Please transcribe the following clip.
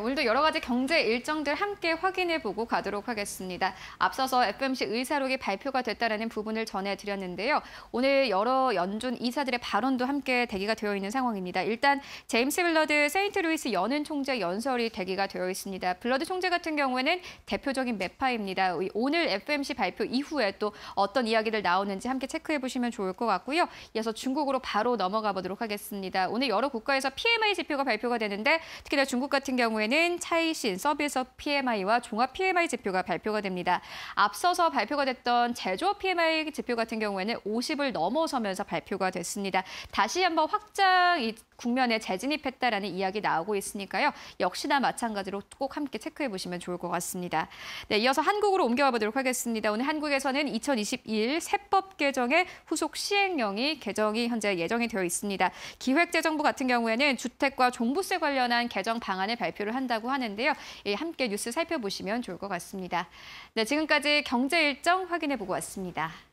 오늘도 여러 가지 경제 일정들 함께 확인해 보고 가도록 하겠습니다. 앞서서 FMC 의사록이 발표가 됐다는 부분을 전해드렸는데요. 오늘 여러 연준 이사들의 발언도 함께 대기가 되어 있는 상황입니다. 일단 제임스 블러드 세인트루이스 연은 총재 연설이 대기가 되어 있습니다. 블러드 총재 같은 경우에는 대표적인 매파입니다. 오늘 FMC 발표 이후에 또 어떤 이야기들 나오는지 함께 체크해 보시면 좋을 것 같고요. 이어서 중국으로 바로 넘어가 보도록 하겠습니다. 오늘 여러 국가에서 PMI 지표가 발표가 되는데 특히나 중국 같은 경우에는 경우에는 차이신 서비스 PMI와 종합 PMI 지표가 발표가 됩니다. 앞서서 발표가 됐던 제조업 PMI 지표 같은 경우에는 50을 넘어서면서 발표가 됐습니다. 다시 한번 확장 국면에 재진입했다라는 이야기 나오고 있으니까요. 역시나 마찬가지로 꼭 함께 체크해 보시면 좋을 것 같습니다. 네, 이어서 한국으로 옮겨와 보도록 하겠습니다. 오늘 한국에서는 2021 세법 개정의 후속 시행령이 개정이 현재 예정이 되어 있습니다. 기획재정부 같은 경우에는 주택과 종부세 관련한 개정 방안을 발표를 한다고 하는데요. 예, 함께 뉴스 살펴보시면 좋을 것 같습니다. 네, 지금까지 경제 일정 확인해 보고 왔습니다.